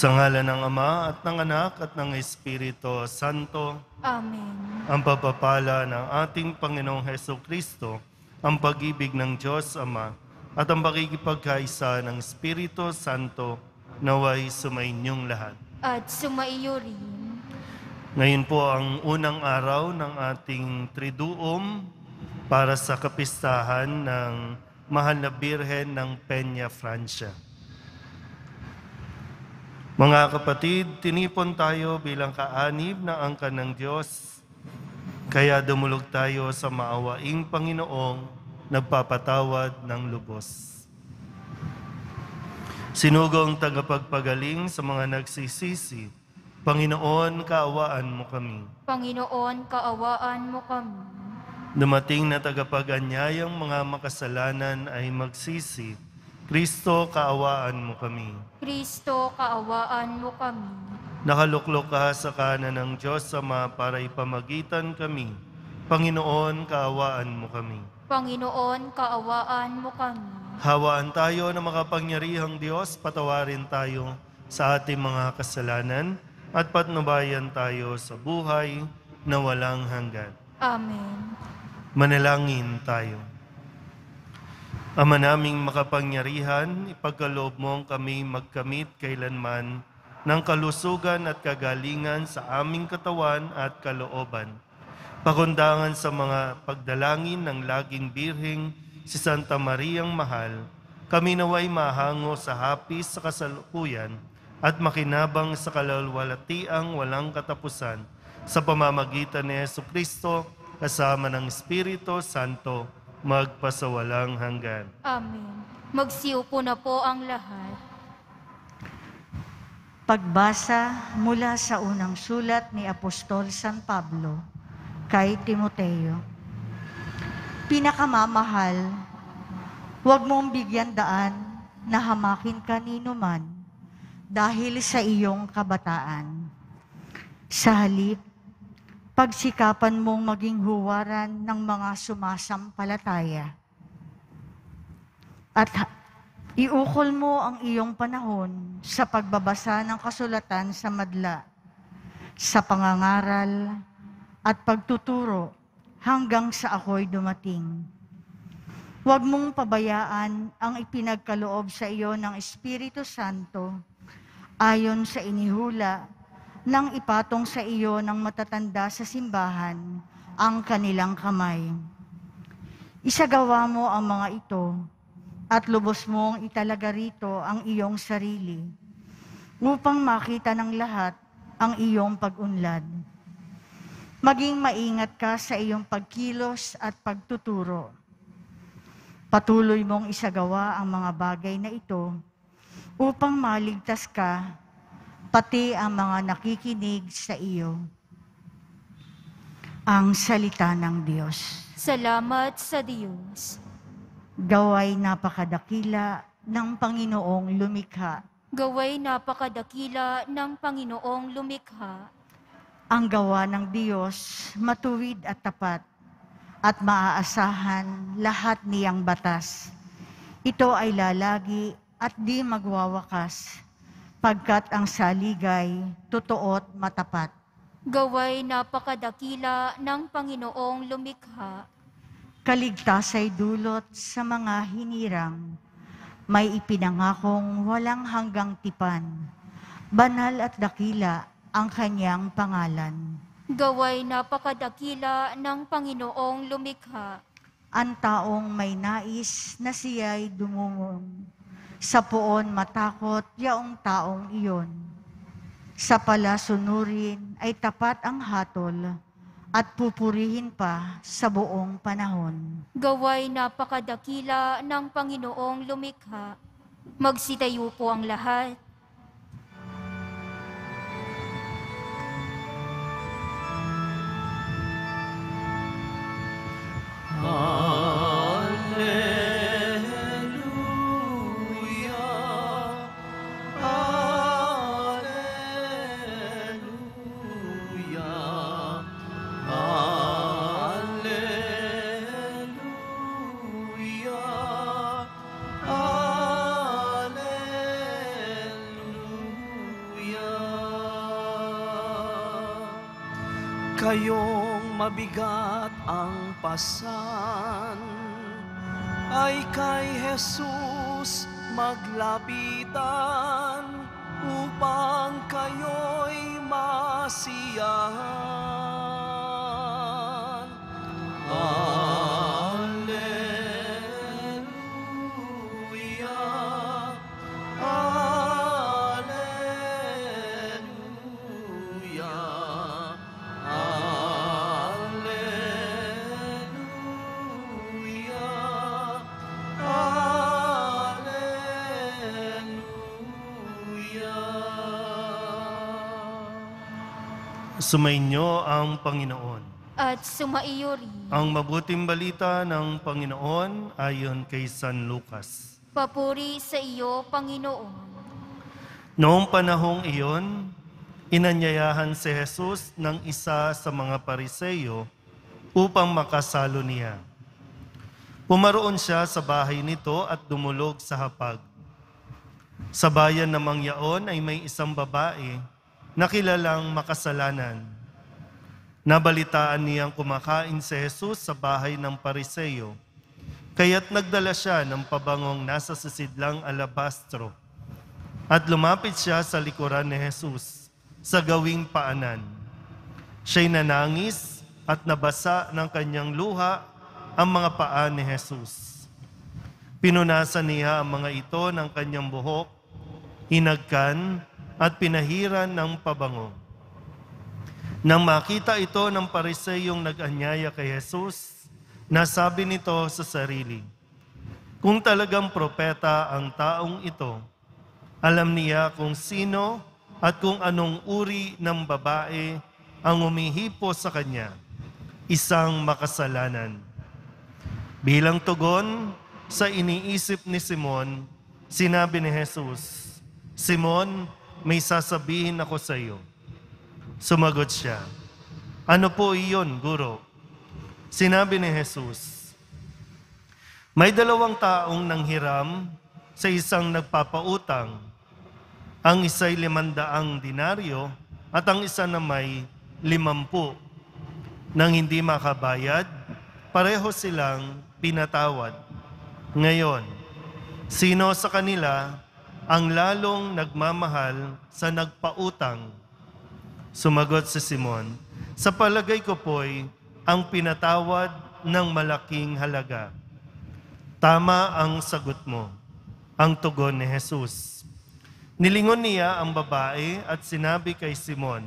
Sa ngala ng Ama at ng Anak at ng Espiritu Santo. Amen. Ang papapala ng ating Panginoong Heso Kristo, ang pag-ibig ng Diyos Ama, at ang pakikipagkaisa ng Espiritu Santo naway sumainyong lahat. At sumaiyo rin. Ngayon po ang unang araw ng ating Triduum para sa kapistahan ng Mahal na Birhen ng Peña, Francia. Mga kapatid, tinipon tayo bilang kaanib na angka ng Diyos. Kaya dumulog tayo sa maawaing Panginoong nagpapatawad ng lubos. Sinugong tagapagpagaling sa mga nagsisisi, Panginoon, kaawaan mo kami. Panginoon, kaawaan mo kami. Dumating na tagapaganyayang mga makasalanan ay magsisi, Kristo, kaawaan mo kami. Kristo, kaawaan mo kami. Nakaluklok ka sa kanan ng Diyos Ama para ipamagitan kami. Panginoon, kaawaan mo kami. Panginoon, kaawaan mo kami. Hawaan tayo ng makapangyarihang Diyos, patawarin tayo sa ating mga kasalanan at patnubayan tayo sa buhay na walang hanggan. Amen. Manalangin tayo. Ama naming makapangyarihan, ipagkaloob mo ang kami magkamit kailanman ng kalusugan at kagalingan sa aming katawan at kalooban. Pakundangan sa mga pagdalangin ng laging birhing si Santa Mariang Mahal, kami naway mahango sa hapis sa kasalukuyan at makinabang sa kalalwalatiang walang katapusan sa pamamagitan ni Yesu Kristo kasama ng Espiritu Santo magpasawalang hanggan. Amen. Magsiupo na po ang lahat. Pagbasa mula sa unang sulat ni Apostol San Pablo kay Timoteo. Pinakamamahal, huwag mong bigyan daan na hamakin kanino man dahil sa iyong kabataan. Sa halip, pagsikapan mong maging huwaran ng mga sumasampalataya. At iukol mo ang iyong panahon sa pagbabasa ng kasulatan sa madla, sa pangangaral at pagtuturo hanggang sa ako'y dumating. Huwag mong pabayaan ang ipinagkaloob sa iyo ng Espiritu Santo ayon sa inihula nang ipatong sa iyo ng matatanda sa simbahan ang kanilang kamay. Isagawa mo ang mga ito at lubos mong italaga rito ang iyong sarili upang makita ng lahat ang iyong pag-unlad. Maging maingat ka sa iyong pagkilos at pagtuturo. Patuloy mong isagawa ang mga bagay na ito upang maligtas ka pati ang mga nakikinig sa iyo. Ang salita ng Diyos. Salamat sa Diyos. Gaway napakadakila ng Panginoong lumikha. Gaway napakadakila ng Panginoong lumikha. Ang gawa ng Diyos matuwid at tapat at maaasahan lahat niyang batas. Ito ay lalagi at di magwawakas pagkat ang saligay, totoo't matapat. Gaway napakadakila ng Panginoong lumikha. Kaligtas ay dulot sa mga hinirang. May ipinangakong walang hanggang tipan. Banal at dakila ang kanyang pangalan. Gaway napakadakila ng Panginoong lumikha. Ang taong may nais na siya'y dumungong sa poon matakot yaong taong iyon. Sa palasunurin ay tapat ang hatol at pupurihin pa sa buong panahon. Gaway napakadakila ng Panginoong lumikha. Magsitayo po ang lahat. Ah. mabigat ang pasan ay kay Jesus maglapitan upang kayo'y masiyahan. Sumainyo ang Panginoon. At sumaiyo rin. Ang mabuting balita ng Panginoon ayon kay San Lucas. Papuri sa iyo, Panginoon. Noong panahong iyon, inanyayahan si Jesus ng isa sa mga pariseyo upang makasalo niya. Pumaroon siya sa bahay nito at dumulog sa hapag. Sa bayan ng mangyaon ay may isang babae na kilalang makasalanan. Nabalitaan niyang kumakain si Jesus sa bahay ng pariseyo, kaya't nagdala siya ng pabangong nasa sisidlang alabastro. At lumapit siya sa likuran ni Jesus sa gawing paanan. Siya'y nanangis at nabasa ng kanyang luha ang mga paa ni Jesus. Pinunasan niya ang mga ito ng kanyang buhok, hinagkan, at pinahiran ng pabango. Nang makita ito ng pariseyong nag-anyaya kay Jesus, nasabi nito sa sarili, Kung talagang propeta ang taong ito, alam niya kung sino at kung anong uri ng babae ang umihipo sa kanya, isang makasalanan. Bilang tugon sa iniisip ni Simon, sinabi ni Jesus, Simon, may sasabihin ako sa iyo. Sumagot siya, Ano po iyon, Guro? Sinabi ni Jesus, May dalawang taong nanghiram sa isang nagpapautang. Ang isa'y limandaang dinaryo at ang isa na may limampu. Nang hindi makabayad, pareho silang pinatawad. Ngayon, sino sa kanila ang lalong nagmamahal sa nagpautang. Sumagot si Simon, Sa palagay ko po'y ang pinatawad ng malaking halaga. Tama ang sagot mo, ang tugon ni Jesus. Nilingon niya ang babae at sinabi kay Simon,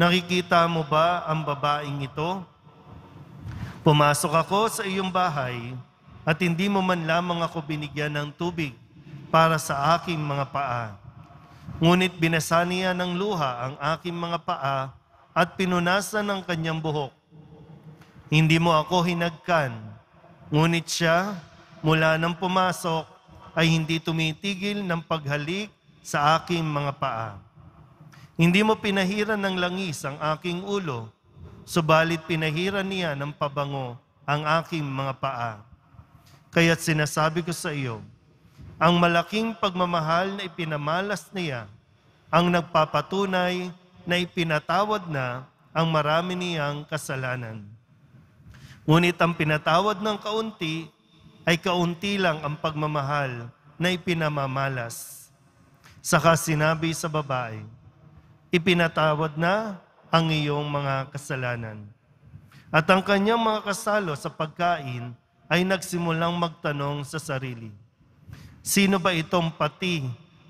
Nakikita mo ba ang babaeng ito? Pumasok ako sa iyong bahay at hindi mo man lamang ako binigyan ng tubig para sa aking mga paa. Ngunit binasa niya ng luha ang aking mga paa at pinunasan ng kanyang buhok. Hindi mo ako hinagkan, ngunit siya mula nang pumasok ay hindi tumitigil ng paghalik sa aking mga paa. Hindi mo pinahiran ng langis ang aking ulo, subalit pinahiran niya ng pabango ang aking mga paa. Kaya't sinasabi ko sa iyo, ang malaking pagmamahal na ipinamalas niya ang nagpapatunay na ipinatawad na ang marami niyang kasalanan. Ngunit ang pinatawad ng kaunti ay kaunti lang ang pagmamahal na ipinamamalas. Saka sinabi sa babae, ipinatawad na ang iyong mga kasalanan. At ang kanyang mga kasalo sa pagkain ay nagsimulang magtanong sa sarili Sino ba itong pati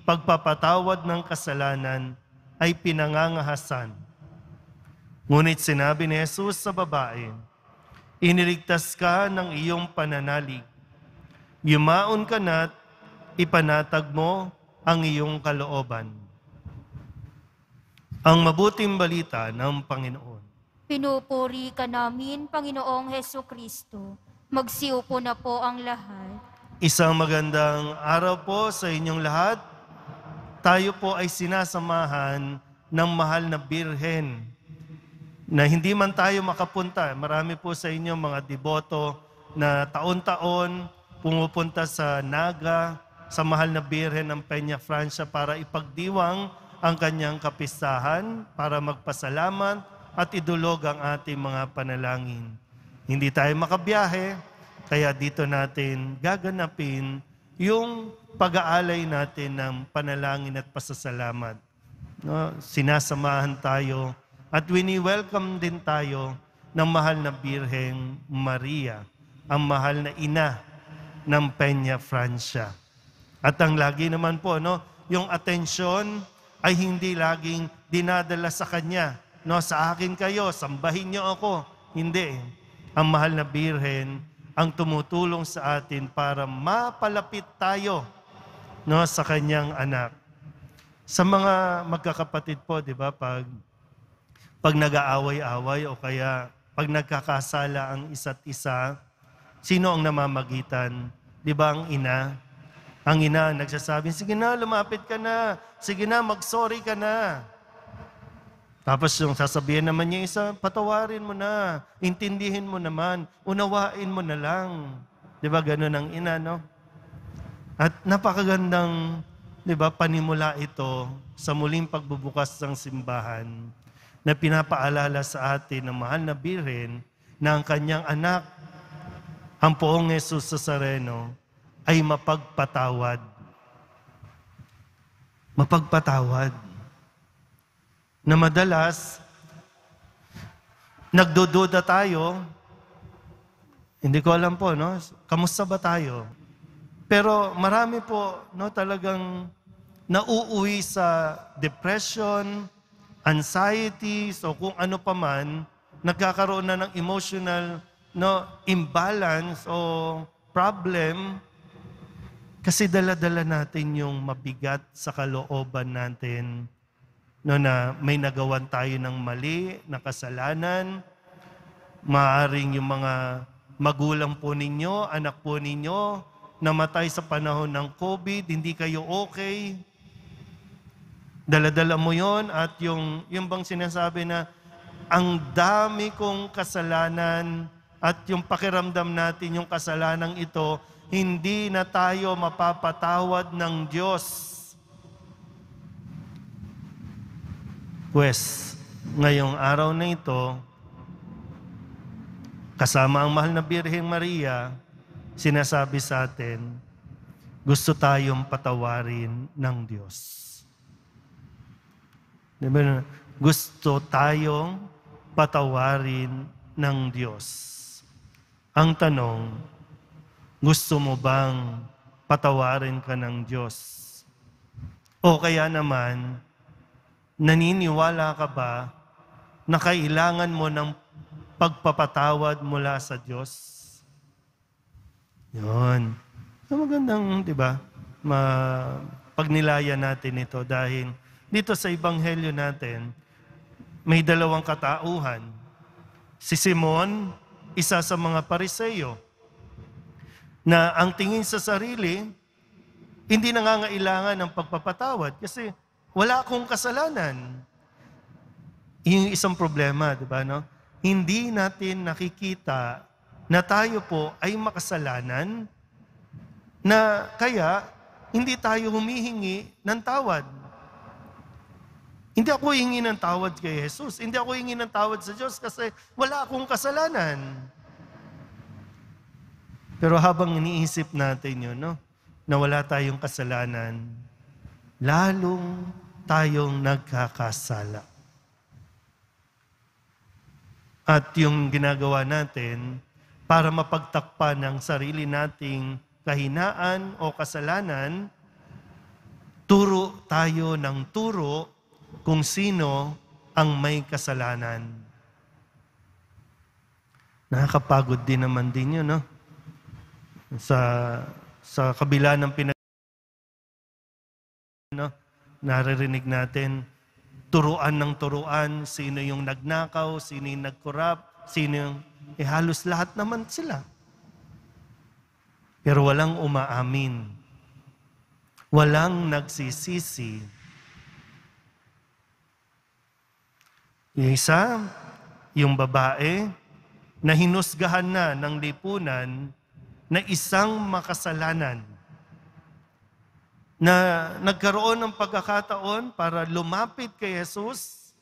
pagpapatawad ng kasalanan ay pinangangahasan? Ngunit sinabi ni Jesus sa babae, Iniligtas ka ng iyong pananalig. Yumaon ka na't ipanatag mo ang iyong kalooban. Ang mabuting balita ng Panginoon. Pinupuri ka namin, Panginoong Heso Kristo. Magsiupo na po ang lahat. Isang magandang araw po sa inyong lahat. Tayo po ay sinasamahan ng mahal na birhen na hindi man tayo makapunta. Marami po sa inyo mga deboto na taon-taon pumupunta sa Naga, sa mahal na birhen ng Peña Francia para ipagdiwang ang kanyang kapistahan, para magpasalamat at idulog ang ating mga panalangin. Hindi tayo makabiyahe, kaya dito natin gaganapin yung pag-aalay natin ng panalangin at pasasalamat. No? Sinasamahan tayo at wini-welcome din tayo ng mahal na Birheng Maria, ang mahal na ina ng Peña Francia. At ang lagi naman po, no, yung atensyon ay hindi laging dinadala sa Kanya. No, sa akin kayo, sambahin niyo ako. Hindi. Ang mahal na Birhen, ang tumutulong sa atin para mapalapit tayo no, sa kanyang anak. Sa mga magkakapatid po, di ba, pag, pag nag-aaway-away o kaya pag nagkakasala ang isa't isa, sino ang namamagitan? Di ba ang ina? Ang ina nagsasabi, sige na, lumapit ka na. Sige na, mag-sorry ka na. Tapos yung sasabihin naman niya isa, patawarin mo na, intindihin mo naman, unawain mo na lang. Di ba ganun ang ina, no? At napakagandang, di ba, panimula ito sa muling pagbubukas ng simbahan na pinapaalala sa atin ng mahal na birin na ang kanyang anak, ang poong Yesus Sareno, ay mapagpatawad. Mapagpatawad na madalas nagdududa tayo, hindi ko alam po, no? Kamusta ba tayo? Pero marami po, no, talagang nauuwi sa depression, anxiety, so kung ano pa man, nagkakaroon na ng emotional no, imbalance o problem kasi dala-dala natin yung mabigat sa kalooban natin no, na may nagawan tayo ng mali, nakasalanan, Maaring yung mga magulang po ninyo, anak po ninyo, namatay sa panahon ng COVID, hindi kayo okay. Daladala mo yon at yung, yung bang sinasabi na ang dami kong kasalanan at yung pakiramdam natin yung kasalanan ito, hindi na tayo mapapatawad ng Diyos. request ngayong araw na ito, kasama ang mahal na Birheng Maria, sinasabi sa atin, gusto tayong patawarin ng Diyos. Diba? Gusto tayong patawarin ng Diyos. Ang tanong, gusto mo bang patawarin ka ng Diyos? O kaya naman, Naniniwala ka ba na kailangan mo ng pagpapatawad mula sa Diyos? Yun. So magandang, di ba, ma pagnilaya natin ito dahil dito sa Ebanghelyo natin, may dalawang katauhan. Si Simon, isa sa mga pariseyo, na ang tingin sa sarili, hindi nangangailangan ng pagpapatawad kasi wala akong kasalanan. Yung isang problema, di ba, no? Hindi natin nakikita na tayo po ay makasalanan na kaya hindi tayo humihingi ng tawad. Hindi ako hingi ng tawad kay Jesus. Hindi ako hingi ng tawad sa Diyos kasi wala akong kasalanan. Pero habang iniisip natin yun, no, na wala tayong kasalanan, lalong tayong nagkakasala. At yung ginagawa natin para mapagtakpan ang sarili nating kahinaan o kasalanan, turo tayo ng turo kung sino ang may kasalanan. Nakakapagod din naman din yun, no? Sa, sa kabila ng pinag... No? naririnig natin, turuan ng turuan, sino yung nagnakaw, sino yung nagkorap, sino yung, eh halos lahat naman sila. Pero walang umaamin. Walang nagsisisi. Yung isa, yung babae, na hinusgahan na ng lipunan na isang makasalanan na nagkaroon ng pagkakataon para lumapit kay Jesus,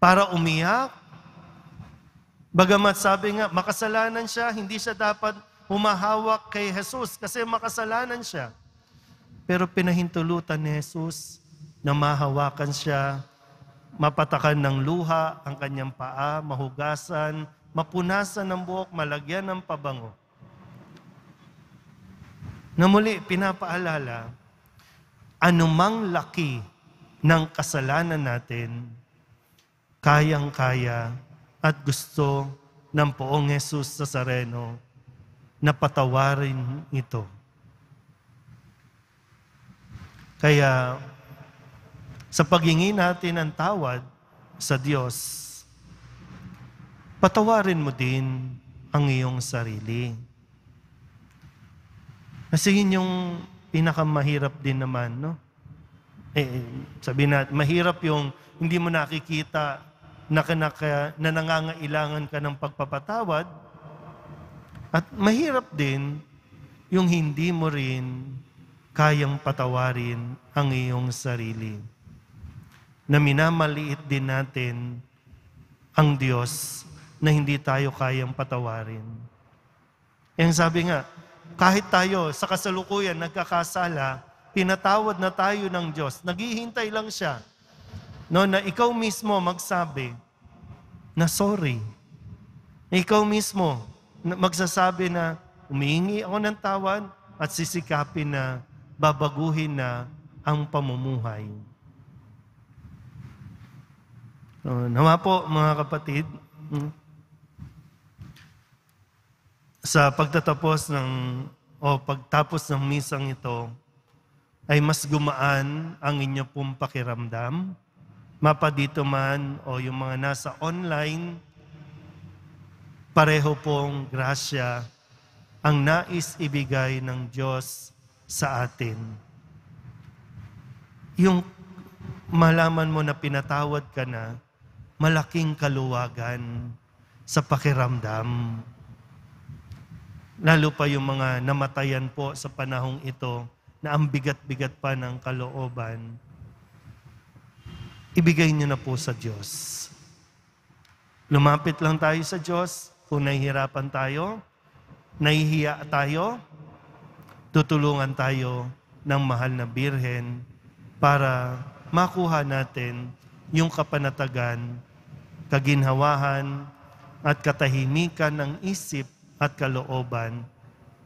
para umiyak. Bagamat sabi nga, makasalanan siya, hindi siya dapat humahawak kay Jesus kasi makasalanan siya. Pero pinahintulutan ni Jesus na mahawakan siya, mapatakan ng luha ang kanyang paa, mahugasan, mapunasan ng buhok, malagyan ng pabango na muli pinapaalala, anumang laki ng kasalanan natin, kayang-kaya at gusto ng poong Jesus sa sareno na patawarin ito. Kaya sa paghingi natin ng tawad sa Diyos, patawarin mo din ang iyong sarili kasi yun yung pinakamahirap din naman, no? Eh, eh sabi na, mahirap yung hindi mo nakikita na, na, na nangangailangan ka ng pagpapatawad. At mahirap din yung hindi mo rin kayang patawarin ang iyong sarili. Na minamaliit din natin ang Diyos na hindi tayo kayang patawarin. Eh, ang sabi nga, kahit tayo sa kasalukuyan nagkakasala, pinatawad na tayo ng Diyos. Naghihintay lang siya no, na ikaw mismo magsabi na sorry. Ikaw mismo magsasabi na umihingi ako ng tawad at sisikapin na babaguhin na ang pamumuhay. So, oh, nawa po mga kapatid, hmm sa pagtatapos ng o pagtapos ng misang ito ay mas gumaan ang inyo pong pakiramdam, Mapa dito man o yung mga nasa online, pareho pong grasya ang nais ibigay ng Diyos sa atin. Yung malaman mo na pinatawad ka na, malaking kaluwagan sa pakiramdam. Lalo pa yung mga namatayan po sa panahong ito na ang bigat-bigat pa ng kalooban, ibigay niyo na po sa Diyos. Lumapit lang tayo sa Diyos kung nahihirapan tayo, nahihiya tayo, tutulungan tayo ng mahal na Birhen para makuha natin yung kapanatagan, kaginhawahan, at katahimikan ng isip at kalooban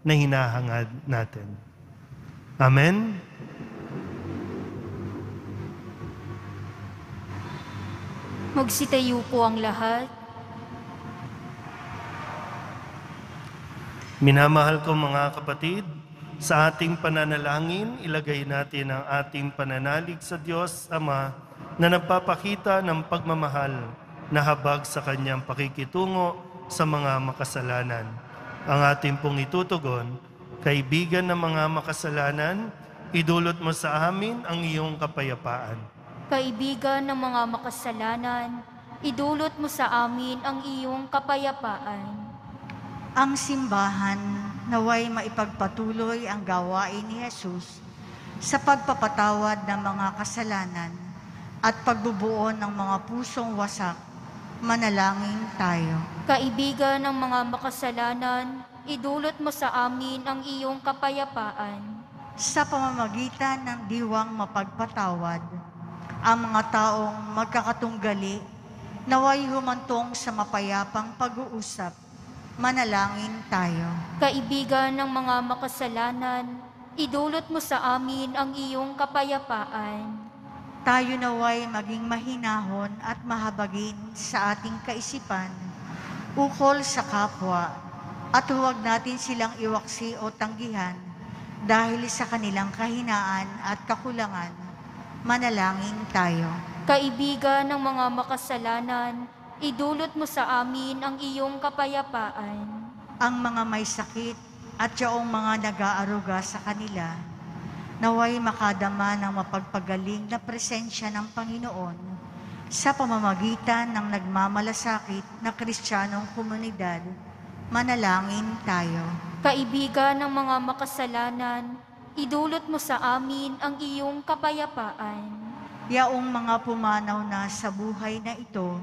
na hinahangad natin. Amen? Magsitayo po ang lahat. Minamahal ko mga kapatid, sa ating pananalangin, ilagay natin ang ating pananalig sa Diyos Ama na nagpapakita ng pagmamahal na habag sa kanyang pakikitungo sa mga makasalanan. Ang ating pong itutugon, kaibigan ng mga makasalanan, idulot mo sa amin ang iyong kapayapaan. Kaibigan ng mga makasalanan, idulot mo sa amin ang iyong kapayapaan. Ang simbahan naway maipagpatuloy ang gawain ni Jesus sa pagpapatawad ng mga kasalanan at pagbubuo ng mga pusong wasak Manalangin tayo. Kaibigan ng mga makasalanan, idulot mo sa amin ang iyong kapayapaan. Sa pamamagitan ng diwang mapagpatawad, ang mga taong magkakatunggali, naway humantong sa mapayapang pag-uusap, manalangin tayo. Kaibigan ng mga makasalanan, idulot mo sa amin ang iyong kapayapaan tayo naway maging mahinahon at mahabagin sa ating kaisipan ukol sa kapwa at huwag natin silang iwaksi o tanggihan dahil sa kanilang kahinaan at kakulangan. Manalangin tayo. Kaibigan ng mga makasalanan, idulot mo sa amin ang iyong kapayapaan. Ang mga may sakit at yaong mga nag-aaruga sa kanila, naway makadama ng mapagpagaling na presensya ng Panginoon sa pamamagitan ng nagmamalasakit na kristyanong komunidad, manalangin tayo. Kaibigan ng mga makasalanan, idulot mo sa amin ang iyong kapayapaan. Yaong mga pumanaw na sa buhay na ito,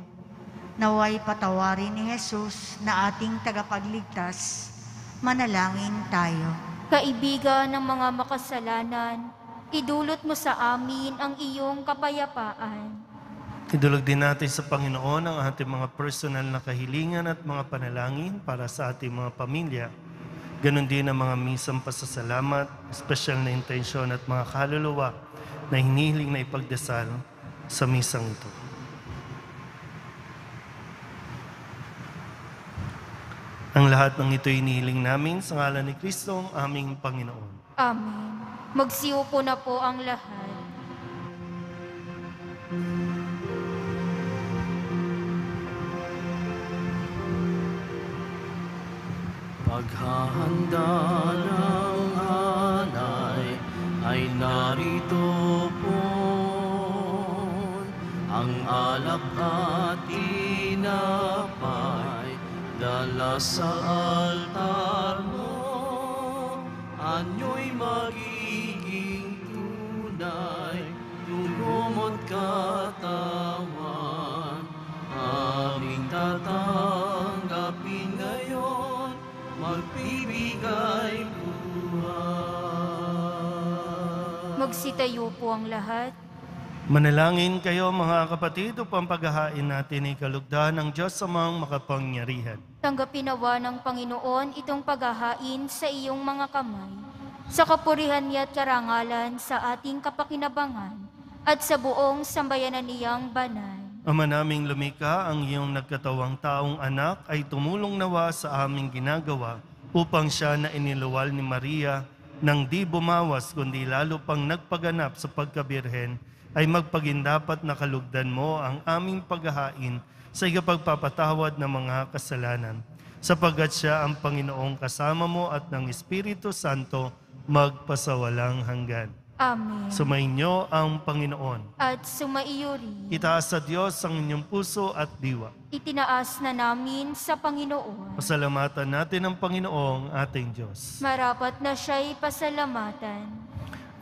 naway patawarin ni Jesus na ating tagapagligtas, manalangin tayo. Kaibigan ng mga makasalanan, idulot mo sa amin ang iyong kapayapaan. Idulog din natin sa Panginoon ang ating mga personal na kahilingan at mga panalangin para sa ating mga pamilya. Ganon din ang mga misang pasasalamat, special na intensyon at mga kaluluwa na hinihiling na ipagdasal sa misang ito. Ang lahat ng ito'y nihiling namin sa ngalan ni Kristo, ang aming Panginoon. Amen. Magsiyo po na po ang lahat. Paghahanda sa altar mo, anyo'y magiging tunay, lugom at katawan, aming tatanggapin ngayon, magbibigay buhay. Magsitayo po ang lahat. Manalangin kayo mga kapatid upang paghahain natin ay kalugdan ng Diyos sa mga makapangyarihan. Tanggapin nawa ng Panginoon itong paghahain sa iyong mga kamay, sa kapurihan niya at karangalan sa ating kapakinabangan, at sa buong sambayanan niyang banal. Ama naming lumika, ang iyong nagkatawang taong anak ay tumulong nawa sa aming ginagawa upang siya na iniluwal ni Maria nang di bumawas kundi lalo pang nagpaganap sa pagkabirhen ay magpagindapat na kalugdan mo ang aming paghahain sa ikapagpapatawad ng mga kasalanan. Sapagat siya ang Panginoong kasama mo at ng Espiritu Santo magpasawalang hanggan. Amen. Sumainyo ang Panginoon. At sumaiyo rin. Itaas sa Diyos ang inyong puso at diwa. Itinaas na namin sa Panginoon. Pasalamatan natin ang Panginoong ating Diyos. Marapat na siya'y pasalamatan.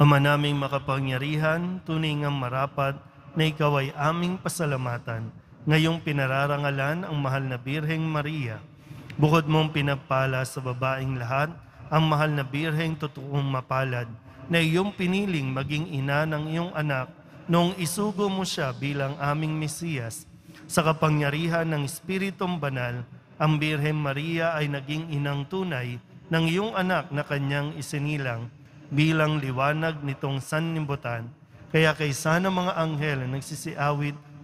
Ama naming makapangyarihan, tunay ngang marapat na ikaw ay aming pasalamatan Ngayong pinararangalan ang mahal na Birheng Maria. Bukod mong pinagpala sa babaeng lahat, ang mahal na Birheng totoong mapalad na iyong piniling maging ina ng iyong anak noong isugo mo siya bilang aming Mesiyas. Sa kapangyarihan ng Espiritong Banal, ang Birheng Maria ay naging inang tunay ng iyong anak na kanyang isinilang bilang liwanag nitong sanlibutan. Kaya kaysa ng mga anghel nagsisiawit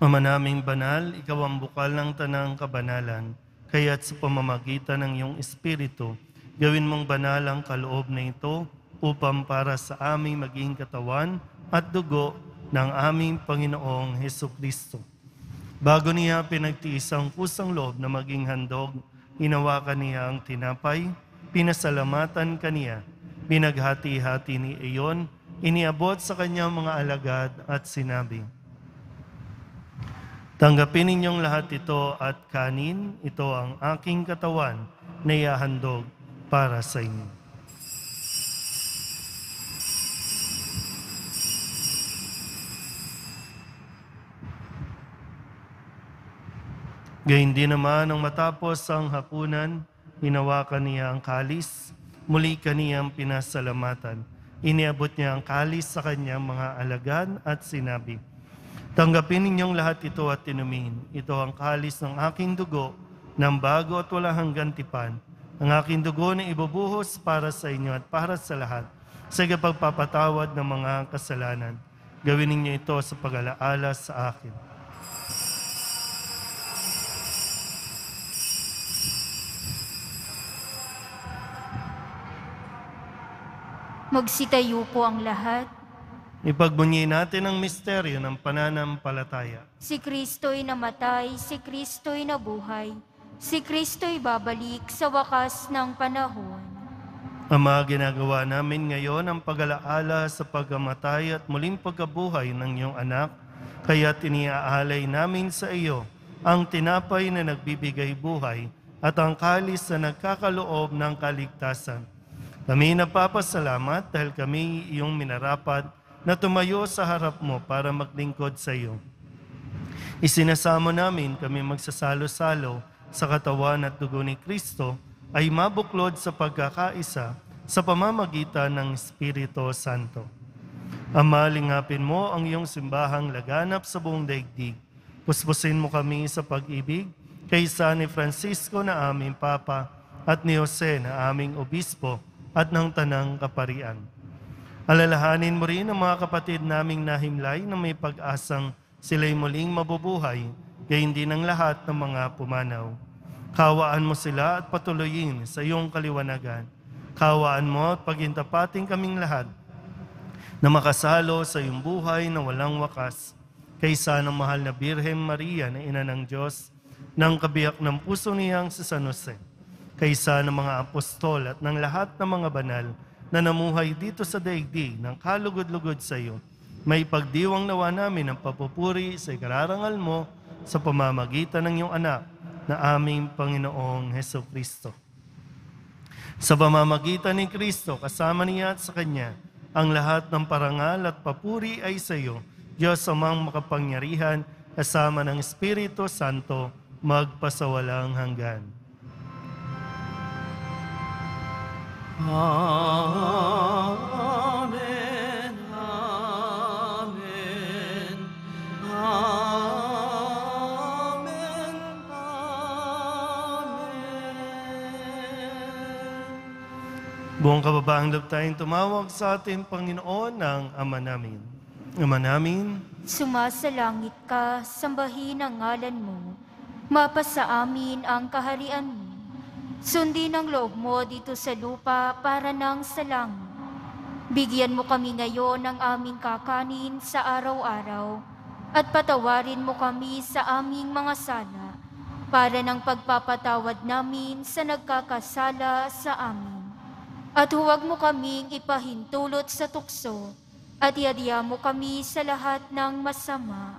O Mamanaming banal, ikaw ang bukal ng tanang kabanalan, kaya't sa pamamagitan ng iyong espiritu, gawin mong banal ang kaloob na ito upang para sa aming maging katawan at dugo ng aming Panginoong Heso Kristo. Bago niya pinagtiis ang kusang loob na maging handog, hinawakan niya ang tinapay, pinasalamatan kaniya, pinaghati hati ni Iyon, iniabot sa kanyang mga alagad at sinabi, Tanggapin ninyong lahat ito at kanin, ito ang aking katawan na iahandog para sa inyo. Gayun din naman nang matapos ang hapunan, hinawakan niya ang kalis, muli kaniyang pinasalamatan. Iniabot niya ang kalis sa kanyang mga alagad at sinabi, Tanggapin ninyong lahat ito at inumin. Ito ang kalis ng aking dugo, ng bago at wala hanggang tipan. Ang aking dugo na ibubuhos para sa inyo at para sa lahat sa pagpapatawad ng mga kasalanan. Gawin ninyo ito sa pag-alaala sa akin. Magsitayo po ang lahat. Ipagbunyi natin ang misteryo ng pananampalataya. Si Kristo'y namatay, si Kristo'y nabuhay, si Kristo'y babalik sa wakas ng panahon. Ama, ginagawa namin ngayon ang pag-alaala sa pagkamatay at muling pagkabuhay ng iyong anak, kaya't iniaalay namin sa iyo ang tinapay na nagbibigay buhay at ang kalis na nagkakaloob ng kaligtasan. Kami napapasalamat dahil kami iyong minarapat na tumayo sa harap mo para maglingkod sa iyo. Isinasamo namin kami magsasalo-salo sa katawan at dugo ni Kristo ay mabuklod sa pagkakaisa sa pamamagitan ng Espiritu Santo. Amalingapin mo ang iyong simbahang laganap sa buong daigdig. Puspusin mo kami sa pag-ibig kaysa ni Francisco na aming Papa at ni Jose na aming Obispo at ng Tanang Kaparian Alalahanin mo rin ang mga kapatid naming nahimlay na may pag-asang sila'y muling mabubuhay, kaya hindi ng lahat ng mga pumanaw. Kawaan mo sila at patuloyin sa iyong kaliwanagan. Kawaan mo at pagintapating kaming lahat na makasalo sa iyong buhay na walang wakas. Kaysa ng mahal na Birhen Maria na ina ng Diyos, ng kabiyak ng puso niyang si San Jose. Kaysa ng mga apostol at ng lahat ng mga banal, na namuhay dito sa daigdig ng kalugod-lugod sa iyo, may pagdiwang nawa namin ang papupuri sa ikararangal mo sa pamamagitan ng iyong anak na aming Panginoong Heso Kristo. Sa pamamagitan ni Kristo, kasama niya at sa Kanya, ang lahat ng parangal at papuri ay sa iyo, Diyos amang makapangyarihan, kasama ng Espiritu Santo, magpasawalang hanggan. Amen, Amen, Amen, Amen. Buong kababaang tayong tumawag sa ating Panginoon ng Ama namin. Ama namin, Sumasalangit ka, sambahin ang ngalan mo. Mapasa amin ang kaharian mo Sundin ang loob mo dito sa lupa para ng salang. Bigyan mo kami ngayon ng aming kakanin sa araw-araw at patawarin mo kami sa aming mga sala para ng pagpapatawad namin sa nagkakasala sa amin. At huwag mo kaming ipahintulot sa tukso, at iadya mo kami sa lahat ng masama.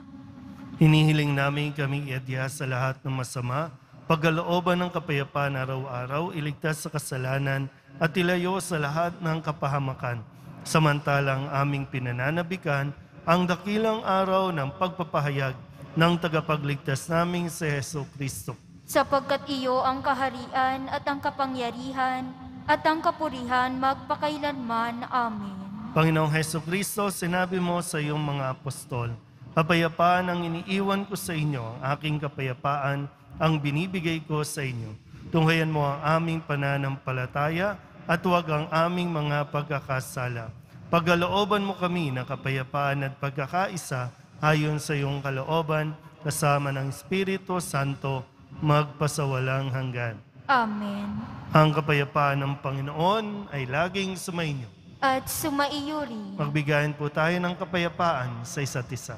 Hinihiling namin kami iadya sa lahat ng masama, pagkalooban ng kapayapaan araw-araw, iligtas sa kasalanan at ilayo sa lahat ng kapahamakan. Samantalang aming pinananabikan ang dakilang araw ng pagpapahayag ng tagapagligtas naming si Heso Kristo. Sapagkat iyo ang kaharian at ang kapangyarihan at ang kapurihan magpakailanman. Amen. Panginoong Heso Kristo, sinabi mo sa iyong mga apostol, Kapayapaan ang iniiwan ko sa inyo, ang aking kapayapaan, ang binibigay ko sa inyo. Tunghayan mo ang aming pananampalataya at huwag ang aming mga pagkakasala. Pagalooban mo kami ng kapayapaan at pagkakaisa ayon sa iyong kalooban kasama ng Espiritu Santo magpasawalang hanggan. Amen. Ang kapayapaan ng Panginoon ay laging sumainyo. At sumaiyo rin. Magbigayan po tayo ng kapayapaan sa isa't isa.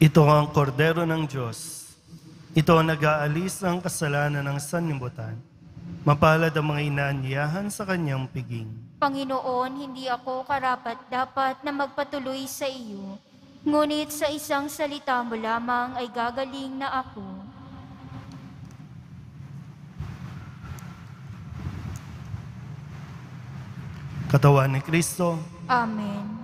Ito ang kordero ng Diyos. Ito ang nag-aalis ng kasalanan ng sanlibutan. Mapalad ang mga inaanyahan sa kanyang piging. Panginoon, hindi ako karapat dapat na magpatuloy sa iyo. Ngunit sa isang salita mo lamang ay gagaling na ako. Katawan ni Kristo. Amen.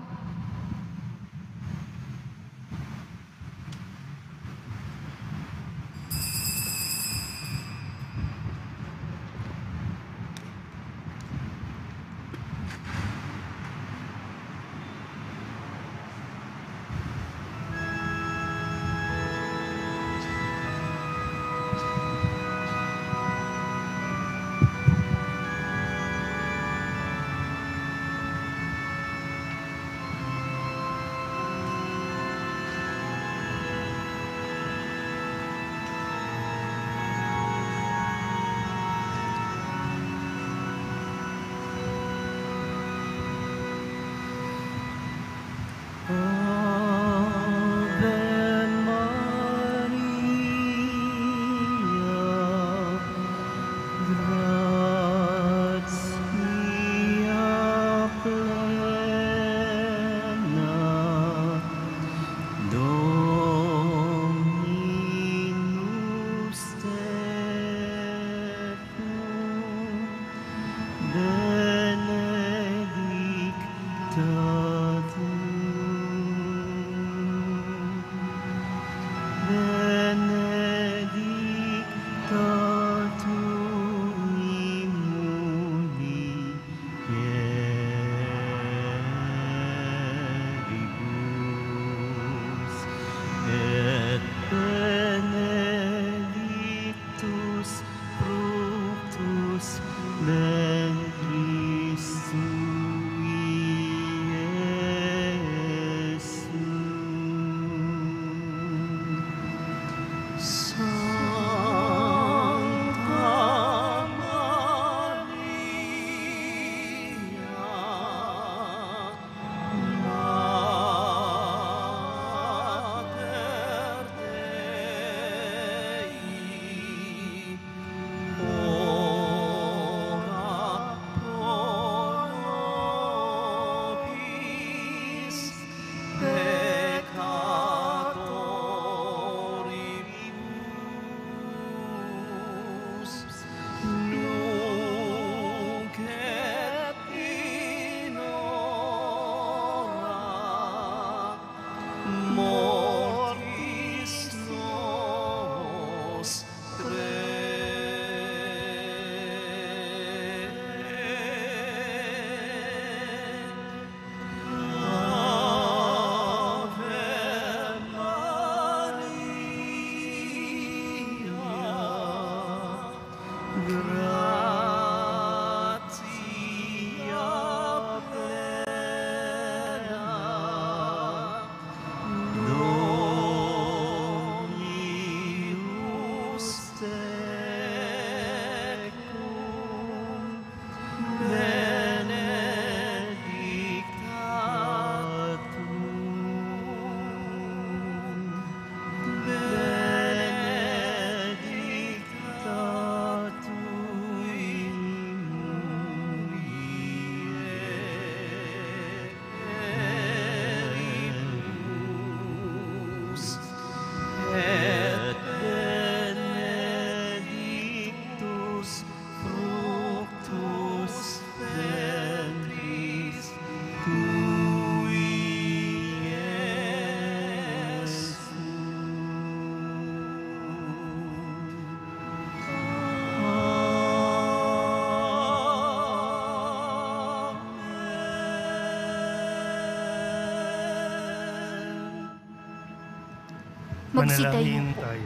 Manalangin tayo.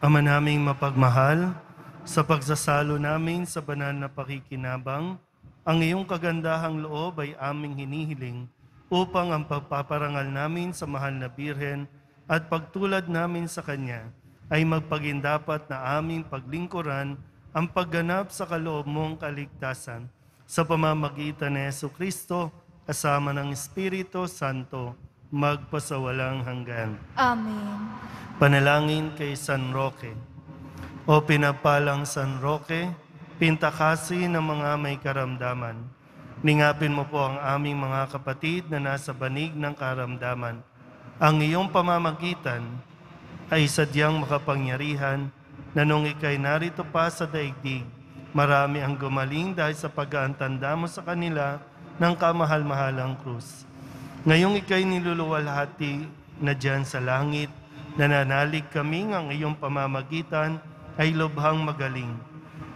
Ama naming mapagmahal, sa pagsasalo namin sa banal na pakikinabang, ang iyong kagandahang loob ay aming hinihiling upang ang pagpaparangal namin sa mahal na Birhen at pagtulad namin sa Kanya ay magpagindapat na aming paglingkuran ang pagganap sa kaloob mong kaligtasan sa pamamagitan ni Yesu Kristo kasama ng Espiritu Santo magpasawalang hanggan. Amen. Panalangin kay San Roque. O pinapalang San Roque, pintakasi ng mga may karamdaman. Ningapin mo po ang aming mga kapatid na nasa banig ng karamdaman. Ang iyong pamamagitan ay sadyang makapangyarihan na nung ikay narito pa sa daigdig, marami ang gumaling dahil sa pag-aantanda mo sa kanila ng kamahal-mahalang krus Ngayong ikay niluluwalhati na dyan sa langit, nananalig kami ang iyong pamamagitan ay lubhang magaling.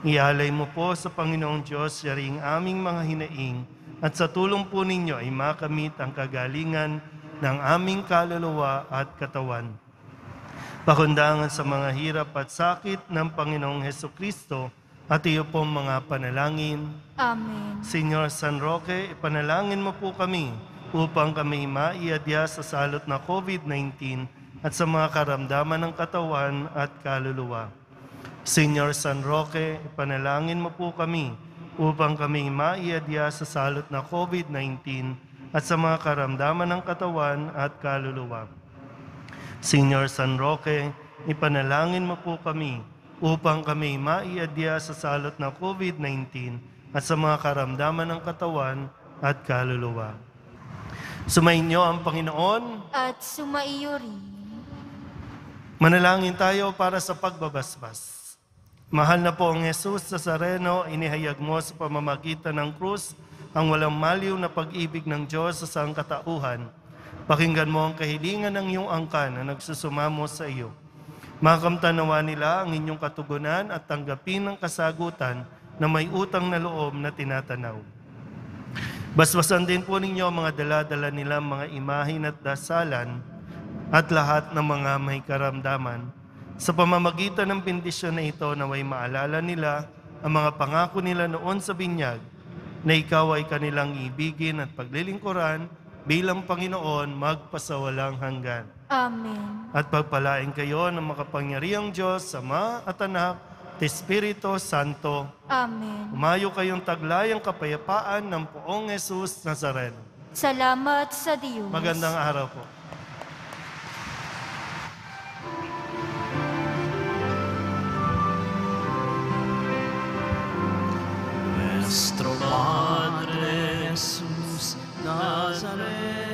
Ialay mo po sa Panginoong Diyos yaring aming mga hinaing at sa tulong po ninyo ay makamit ang kagalingan ng aming kaluluwa at katawan. Pakundangan sa mga hirap at sakit ng Panginoong Heso Kristo at iyo pong mga panalangin. Amen. Senyor San Roque, ipanalangin mo po kami upang kami maiadya sa salot na COVID-19 at sa mga karamdaman ng katawan at kaluluwa. Senior San Roque, panalangin mo po kami upang kami maiadya sa salot na COVID-19 at sa mga karamdaman ng katawan at kaluluwa. Senior San Roque, ipanalangin mo po kami upang kami maiadya sa salot na COVID-19 at sa mga karamdaman ng katawan at kaluluwa. Sumainyo ang Panginoon. At sumaiyo rin. Manalangin tayo para sa pagbabasbas. Mahal na po ang Yesus sa Sareno, inihayag mo sa pamamagitan ng krus ang walang maliw na pag-ibig ng Diyos sa sangkatauhan. Pakinggan mo ang kahilingan ng iyong angkan na nagsusumamo sa iyo. Makamtanawa nila ang inyong katugunan at tanggapin ang kasagutan na may utang na loob na tinatanaw. Basbasan din po ninyo ang mga daladala nila, mga imahin at dasalan at lahat ng mga may karamdaman sa pamamagitan ng bendisyon na ito naway maalala nila ang mga pangako nila noon sa binyag na ikaw ay kanilang ibigin at paglilingkuran bilang Panginoon magpasawalang hanggan. Amen. At pagpalain kayo ng makapangyariang Diyos, Sama at Anak at Espiritu Santo. Amen. Umayo kayong taglay ang kapayapaan ng poong Jesus Nazareno. Salamat sa Diyos. Magandang araw po. Nuestro Padre Jesus Nazareno